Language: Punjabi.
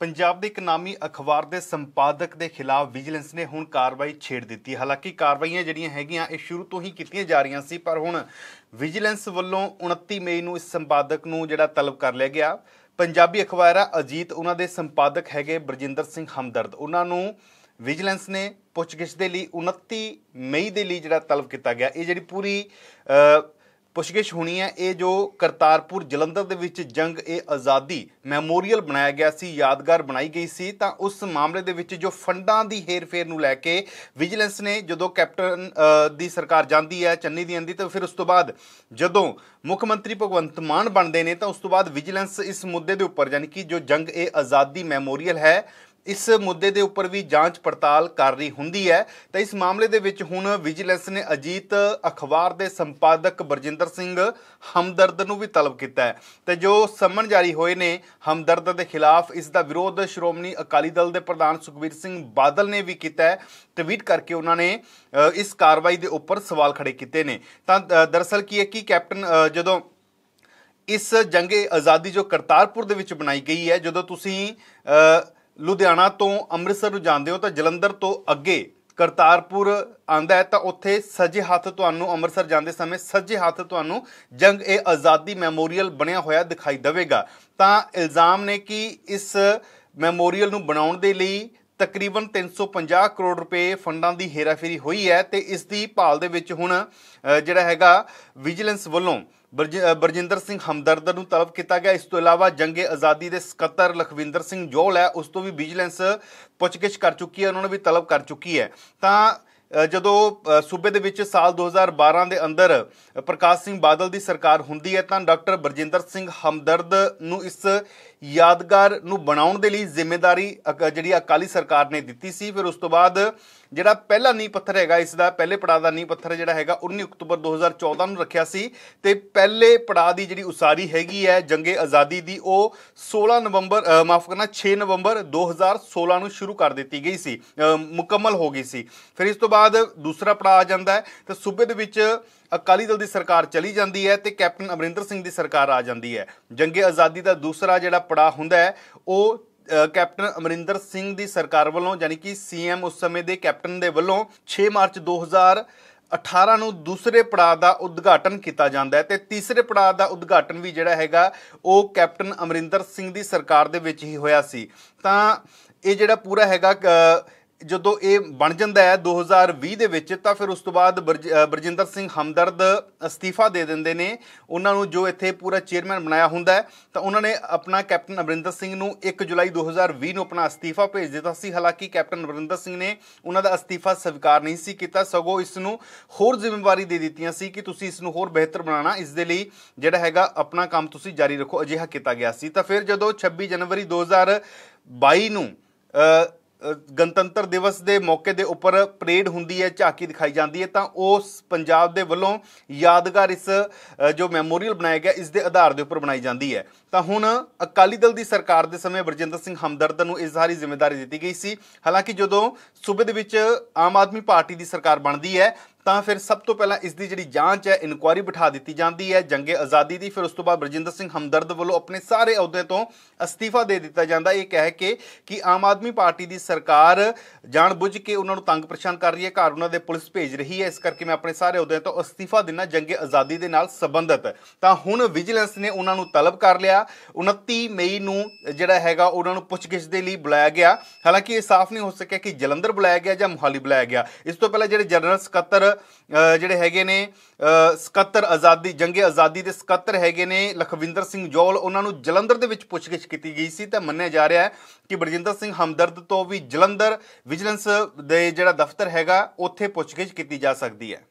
ਪੰਜਾਬ ਦੇ ਇੱਕ ਨਾਮੀ ਅਖਬਾਰ ਦੇ ਸੰਪਾਦਕ ਦੇ ਖਿਲਾਫ ਵਿਜੀਲੈਂਸ ਨੇ ਹੁਣ ਕਾਰਵਾਈ ਛੇੜ ਦਿੱਤੀ ਹਾਲਾਂਕਿ ਕਾਰਵਾਈਆਂ ਜਿਹੜੀਆਂ ਹੈਗੀਆਂ ਇਹ ਸ਼ੁਰੂ ਤੋਂ ਹੀ ਕੀਤੀਆਂ ਜਾ ਰਹੀਆਂ ਸੀ ਪਰ ਹੁਣ ਵਿਜੀਲੈਂਸ ਵੱਲੋਂ 29 ਮਈ ਨੂੰ ਇਸ ਸੰਪਾਦਕ ਨੂੰ ਜਿਹੜਾ ਤਲਬ ਕਰ ਲਿਆ ਗਿਆ ਪੰਜਾਬੀ ਅਖਬਾਰਾ ਅਜੀਤ ਉਹਨਾਂ ਦੇ ਸੰਪਾਦਕ ਹੈਗੇ ਬਰਜਿੰਦਰ ਸਿੰਘ ਹਮਦਰਦ ਉਹਨਾਂ ਨੂੰ ਵਿਜੀਲੈਂਸ ਨੇ ਪੁੱਛਗਿੱਛ ਦੇ ਲਈ 29 ਮਈ ਦੇ ਲਈ ਜਿਹੜਾ ਤਲਬ ਕੀਤਾ ਗਿਆ ਇਹ ਜਿਹੜੀ ਪੂਰੀ ਪੁੱਛਗਿਛ ਹੋਣੀ ਹੈ ਇਹ ਜੋ ਕਰਤਾਰਪੁਰ ਜਲੰਧਰ ਦੇ ਵਿੱਚ ਜੰਗ ਇਹ ਆਜ਼ਾਦੀ ਮੈਮੋਰੀਅਲ ਬਣਾਇਆ ਗਿਆ ਸੀ ਯਾਦਗਾਰ ਬਣਾਈ ਗਈ ਸੀ ਤਾਂ ਉਸ ਮਾਮਲੇ ਦੇ ਵਿੱਚ ਜੋ ਫੰਡਾਂ ਦੀ ਹੇਰਫੇਰ ਨੂੰ ਲੈ ਕੇ ਵਿਜੀਲੈਂਸ ਨੇ ਜਦੋਂ ਕੈਪਟਨ ਦੀ ਸਰਕਾਰ ਜਾਂਦੀ ਹੈ ਚੰਨੀ ਦੀ ਆਂਦੀ ਤਾਂ ਫਿਰ ਉਸ ਤੋਂ ਬਾਅਦ ਜਦੋਂ ਮੁੱਖ ਮੰਤਰੀ ਭਗਵੰਤ ਮਾਨ ਬਣਦੇ ਨੇ ਤਾਂ ਉਸ ਤੋਂ ਬਾਅਦ ਵਿਜੀਲੈਂਸ ਇਸ ਮੁੱਦੇ ਦੇ ਉੱਪਰ ਯਾਨੀ ਕਿ ਜੋ ਜੰਗ ਇਹ ਆਜ਼ਾਦੀ ਮੈਮੋਰੀਅਲ ਹੈ ਇਸ ਮੁੱਦੇ ਦੇ ਉੱਪਰ ਵੀ ਜਾਂਚ ਪੜਤਾਲ ਕਰ ਰਹੀ ਹੁੰਦੀ ਹੈ ਤਾਂ ਇਸ ਮਾਮਲੇ ਦੇ ਵਿੱਚ ਹੁਣ ਵਿਜੀਲੈਂਸ ਨੇ ਅਜੀਤ ਅਖਬਾਰ ਦੇ ਸੰਪਾਦਕ ਬਰਜਿੰਦਰ ਸਿੰਘ ਹਮਦਰਦ ਨੂੰ ਵੀ ਤਲਬ ਕੀਤਾ ਹੈ ਤੇ ਜੋ ਸੰਮਨ ਜਾਰੀ ਹੋਏ ਨੇ ਹਮਦਰਦ ਦੇ ਖਿਲਾਫ ਇਸ ਦਾ ਵਿਰੋਧ ਸ਼੍ਰੋਮਣੀ ਅਕਾਲੀ ਦਲ ਦੇ ਪ੍ਰਧਾਨ ਸੁਖਵੀਰ ਸਿੰਘ ਬਾਦਲ ਨੇ ਵੀ ਕੀਤਾ ਹੈ ਟਵੀਟ ਕਰਕੇ ਉਹਨਾਂ ਨੇ ਇਸ ਕਾਰਵਾਈ ਦੇ ਉੱਪਰ ਸਵਾਲ ਖੜੇ ਕੀਤੇ ਨੇ ਤਾਂ ਦਰਸਲ ਕੀ ਹੈ ਕਿ ਕੈਪਟਨ ਜਦੋਂ ਇਸ ਜੰਗੇ ਆਜ਼ਾਦੀ ਜੋ ਕਰਤਾਰਪੁਰ ਦੇ ਵਿੱਚ ਬਣਾਈ ਗਈ ਹੈ ਜਦੋਂ ਤੁਸੀਂ ਲੁਧਿਆਣਾ ਤੋਂ ਅੰਮ੍ਰਿਤਸਰ ਨੂੰ ਜਾਂਦੇ ਹੋ ਤਾਂ ਜਲੰਧਰ ਤੋਂ ਅੱਗੇ ਕਰਤਾਰਪੁਰ ਆਂਦਾ ਹੈ ਤਾਂ ਉੱਥੇ ਸੱਜੇ ਹੱਥ ਤੁਹਾਨੂੰ ਅੰਮ੍ਰਿਤਸਰ ਜਾਂਦੇ ਸਮੇਂ ਸੱਜੇ ਹੱਥ ਤੁਹਾਨੂੰ ਜੰਗ ਇਹ ਆਜ਼ਾਦੀ ਮੈਮੋਰੀਅਲ ਬਣਿਆ ਹੋਇਆ ਦਿਖਾਈ ਦੇਵੇਗਾ ਤਾਂ ਇਲਜ਼ਾਮ ਨੇ ਕਿ ਇਸ ਮੈਮੋਰੀਅਲ ਨੂੰ ਬਣਾਉਣ ਦੇ ਲਈ ਤਕਰੀਬਨ 350 ਕਰੋੜ ਰੁਪਏ ਫੰਡਾਂ ਦੀ ਹੇਰਾਫੇਰੀ ਹੋਈ ਹੈ ਤੇ ਇਸ ਦੀ ਭਾਲ ਦੇ ਵਿੱਚ ਹੁਣ ਜਿਹੜਾ ਹੈਗਾ ਵਿਜੀਲੈਂਸ ਵੱਲੋਂ ਬਰਜਿੰਦਰ ਸਿੰਘ ਹਮਦਰਦ ਨੂੰ ਤਲਬ ਕੀਤਾ ਗਿਆ ਇਸ ਤੋਂ ਇਲਾਵਾ ਜੰਗੇ ਆਜ਼ਾਦੀ ਦੇ ਸਕੱਤਰ ਲਖਵਿੰਦਰ ਸਿੰਘ ਜੋਲ ਹੈ ਉਸ ਤੋਂ ਵੀ ਵਿਜੀਲੈਂਸ ਪੁੱਛਗਿੱਛ ਕਰ ਚੁੱਕੀ ਹੈ ਉਹਨਾਂ ਨੂੰ ਵੀ ਤਲਬ ਕਰ ਚੁੱਕੀ ਹੈ ਤਾਂ ਜਦੋਂ ਸੂਬੇ ਦੇ ਵਿੱਚ ਸਾਲ 2012 ਦੇ ਅੰਦਰ ਪ੍ਰਕਾਸ਼ ਸਿੰਘ ਬਾਦਲ ਦੀ ਸਰਕਾਰ ਹੁੰਦੀ ਹੈ ਤਾਂ ਡਾਕਟਰ ਬਰਜਿੰਦਰ ਸਿੰਘ ਹਮਦਰਦ ਨੂੰ ਇਸ ਯਾਦਗਾਰ ਨੂੰ ਬਣਾਉਣ ਦੇ ਲਈ ਜ਼ਿੰਮੇਵਾਰੀ ਜਿਹੜੀ ਅਕਾਲੀ ਸਰਕਾਰ ਨੇ ਦਿੱਤੀ ਸੀ ਫਿਰ ਉਸ ਤੋਂ ਬਾਅਦ ਜਿਹੜਾ ਪਹਿਲਾ ਨੀਂਹ ਪੱਥਰ ਹੈਗਾ ਇਸ ਦਾ ਪਹਿਲੇ ਪੜਾਅ ਦਾ ਨੀਂਹ ਪੱਥਰ ਜਿਹੜਾ ਹੈਗਾ 19 ਅਕਤੂਬਰ 2014 ਨੂੰ ਰੱਖਿਆ ਸੀ ਤੇ ਪਹਿਲੇ ਪੜਾਅ ਦੀ ਜਿਹੜੀ ਉਸਾਰੀ ਹੈਗੀ ਹੈ ਜੰਗੇ ਆਜ਼ਾਦੀ ਦੀ ਉਹ 16 ਨਵੰਬਰ ਮਾਫ ਕਰਨਾ 6 ਨਵੰਬਰ 2016 ਨੂੰ ਸ਼ੁਰੂ ਕਰ ਦਿੱਤੀ ਗਈ ਸੀ ਮੁਕੰਮਲ ਹੋ ਗਈ ਸੀ ਫਿਰ ਇਸ ਤੋਂ ਬਾਅਦ ਦੂਸਰਾ ਪੜਾਅ ਆ ਜਾਂਦਾ ਹੈ ਤੇ ਸੂਬੇ ਦੇ ਵਿੱਚ ਅਕਾਲੀ ਦਲ ਦੀ ਸਰਕਾਰ ਚਲੀ ਜਾਂਦੀ ਹੈ ਤੇ ਕੈਪਟਨ ਅਮਰਿੰਦਰ ਸਿੰਘ ਦੀ ਸਰਕਾਰ ਆ ਜਾਂਦੀ ਹੈ ਜੰਗੇ ਆਜ਼ਾਦੀ ਦਾ ਦੂਸਰਾ ਜਿਹੜਾ ਪੜਾਅ ਹੁੰਦਾ ਹੈ ਉਹ ਕੈਪਟਨ ਅਮਰਿੰਦਰ ਸਿੰਘ ਦੀ ਸਰਕਾਰ ਵੱਲੋਂ ਯਾਨੀ ਕਿ ਸੀਐਮ ਉਸ ਸਮੇਂ ਦੇ ਕੈਪਟਨ ਦੇ ਵੱਲੋਂ 6 ਮਾਰਚ 2018 ਨੂੰ ਦੂਸਰੇ ਪੜਾਅ ਦਾ ਉਦਘਾਟਨ ਕੀਤਾ ਜਾਂਦਾ ਹੈ ਤੇ ਤੀਸਰੇ ਪੜਾਅ ਦਾ ਉਦਘਾਟਨ ਵੀ ਜਿਹੜਾ ਹੈਗਾ ਉਹ ਕੈਪਟਨ ਅਮਰਿੰਦਰ ਸਿੰਘ ਦੀ ਸਰਕਾਰ ਦੇ ਵਿੱਚ ਹੀ ਹੋਇਆ ਸੀ ਤਾਂ ਇਹ ਜਿਹੜਾ ਪੂਰਾ ਹੈਗਾ ਜਦੋਂ ਇਹ ਬਣ ਜਾਂਦਾ ਹੈ 2020 ਦੇ ਵਿੱਚ ਤਾਂ ਫਿਰ ਉਸ ਤੋਂ ਬਾਅਦ ਬਰਜਿੰਦਰ ਸਿੰਘ ਹਮਦਰਦ ਅਸਤੀਫਾ ਦੇ ਦਿੰਦੇ ਨੇ ਉਹਨਾਂ ਨੂੰ ਜੋ ਇੱਥੇ ਪੂਰਾ ਚੇਅਰਮੈਨ ਬਣਾਇਆ ਹੁੰਦਾ ਤਾਂ ਉਹਨਾਂ ਨੇ ਆਪਣਾ ਕੈਪਟਨ ਅਮਰਿੰਦਰ ਸਿੰਘ ਨੂੰ 1 ਜੁਲਾਈ 2020 ਨੂੰ ਆਪਣਾ ਅਸਤੀਫਾ ਭੇਜ ਦਿੱਤਾ ਸੀ ਹਾਲਾਂਕਿ ਕੈਪਟਨ ਅਮਰਿੰਦਰ ਸਿੰਘ ਨੇ ਉਹਨਾਂ ਦਾ ਅਸਤੀਫਾ ਸਵੀਕਾਰ ਨਹੀਂ ਸੀ ਕੀਤਾ ਸਗੋਂ ਇਸ ਨੂੰ ਹੋਰ ਜ਼ਿੰਮੇਵਾਰੀ ਦੇ ਦਿੱਤੀਆਂ ਸੀ ਕਿ ਤੁਸੀਂ ਇਸ ਨੂੰ ਹੋਰ ਬਿਹਤਰ ਬਣਾਉਣਾ ਇਸ ਦੇ ਲਈ ਜਿਹੜਾ ਹੈਗਾ ਆਪਣਾ ਕੰਮ ਤੁਸੀਂ ਜਾਰੀ ਰੱਖੋ ਅਜਿਹਾ ਕੀਤਾ ਗਿਆ ਸੀ ਤਾਂ ਫਿਰ ਜਦੋਂ 26 ਜਨਵਰੀ 2022 ਨੂੰ ਗਣਤੰਤਰ ਦਿਵਸ ਦੇ ਮੌਕੇ ਦੇ ਉੱਪਰ ਪਰੇਡ ਹੁੰਦੀ ਹੈ ਝਾਕੀ ਦਿਖਾਈ ਜਾਂਦੀ ਹੈ ਤਾਂ ਉਸ ਪੰਜਾਬ ਦੇ ਵੱਲੋਂ ਯਾਦਗਾਰ ਇਸ ਜੋ ਮੈਮੋਰੀਅਲ ਬਣਾਇਆ ਗਿਆ ਇਸ ਦੇ ਆਧਾਰ ਦੇ ਉੱਪਰ ਬਣਾਈ ਜਾਂਦੀ ਹੈ ਤਾਂ ਹੁਣ ਅਕਾਲੀ ਦਲ ਦੀ ਸਰਕਾਰ ਦੇ ਸਮੇਂ ਵਰਜਿੰਦਰ ਸਿੰਘ ਹਮਦਰਦ ਨੂੰ ਇਸ ਸਾਰੀ ਜ਼ਿੰਮੇਵਾਰੀ ਦਿੱਤੀ ਗਈ ਸੀ ਹਾਲਾਂਕਿ ਜਦੋਂ ਸੂਬੇ ਦੇ ਵਿੱਚ ਆਮ ਆਦਮੀ ਪਾਰਟੀ ਦੀ ਸਰਕਾਰ ਬਣਦੀ ਹੈ ਤਾਂ ਫਿਰ ਸਭ ਤੋਂ ਪਹਿਲਾਂ ਇਸ ਦੀ ਜਿਹੜੀ ਜਾਂਚ ਹੈ ਇਨਕੁਆਰੀ ਬਿਠਾ ਦਿੱਤੀ ਜਾਂਦੀ ਹੈ ਜੰਗੇ ਆਜ਼ਾਦੀ ਦੀ ਫਿਰ ਉਸ ਤੋਂ ਬਾਅਦ ਬਰਜਿੰਦਰ ਸਿੰਘ ਹਮਦਰਦ ਵੱਲੋਂ ਆਪਣੇ ਸਾਰੇ ਅਹੁਦੇ ਤੋਂ ਅਸਤੀਫਾ ਦੇ ਦਿੱਤਾ ਜਾਂਦਾ ਇਹ ਕਹਿ ਕੇ ਕਿ ਆਮ ਆਦਮੀ ਪਾਰਟੀ ਦੀ ਸਰਕਾਰ ਜਾਣਬੁੱਝ ਕੇ ਉਹਨਾਂ ਨੂੰ ਤੰਗ ਪਰੇਸ਼ਾਨ ਕਰ ਰਹੀ ਹੈ ਘਰ ਉਹਨਾਂ ਦੇ ਪੁਲਿਸ ਭੇਜ ਰਹੀ ਹੈ ਇਸ ਕਰਕੇ ਮੈਂ ਆਪਣੇ ਸਾਰੇ ਅਹੁਦੇ ਤੋਂ ਅਸਤੀਫਾ ਦਿੰਨਾ ਜੰਗੇ ਆਜ਼ਾਦੀ ਦੇ ਨਾਲ ਸੰਬੰਧਿਤ ਤਾਂ ਹੁਣ ਵਿਜੀਲੈਂਸ ਨੇ ਉਹਨਾਂ ਨੂੰ ਤਲਬ ਕਰ ਲਿਆ 29 ਮਈ ਨੂੰ ਜਿਹੜਾ ਹੈਗਾ ਉਹਨਾਂ ਨੂੰ ਪੁੱਛਗਿੱਛ ਦੇ ਲਈ ਬੁਲਾਇਆ ਗਿਆ ਹਾਲਾਂਕਿ ਇਹ ਸਾਫ਼ ਨਹੀਂ ਹੋ ਸਕਿਆ ਕਿ ਜਲੰਧਰ ਬੁਲਾਇਆ ਗਿਆ ਜਾਂ ਮੁਹਾਲੀ ਬੁਲਾਇਆ ਗਿਆ ਇਸ ਤੋਂ ਪਹਿਲਾਂ ਜਿਹੜੇ ਜਨਰਲ ਸਕੱਤਰ ਜਿਹੜੇ ਹੈਗੇ ਨੇ ਸਕੱਤਰ ਆਜ਼ਾਦੀ ਜੰਗੇ ਆਜ਼ਾਦੀ ਦੇ ਸਕੱਤਰ ਹੈਗੇ ਨੇ ਲਖਵਿੰਦਰ ਸਿੰਘ ਜੋਲ ਉਹਨਾਂ ਨੂੰ ਜਲੰਧਰ ਦੇ ਵਿੱਚ ਪੁੱਛਗਿੱਛ ਕੀਤੀ ਗਈ ਸੀ ਤਾਂ ਮੰਨਿਆ ਜਾ ਰਿਹਾ ਹੈ ਕਿ ਬਰਜਿੰਦਰ ਸਿੰਘ ਹਮਦਰਦ ਤੋਂ ਵੀ ਜਲੰਧਰ ਵਿਜੀਲੈਂਸ ਦੇ ਜਿਹੜਾ ਦਫ਼ਤਰ ਹੈਗਾ ਉੱਥੇ ਪੁੱਛਗਿੱਛ ਕੀਤੀ ਜਾ ਸਕਦੀ ਹੈ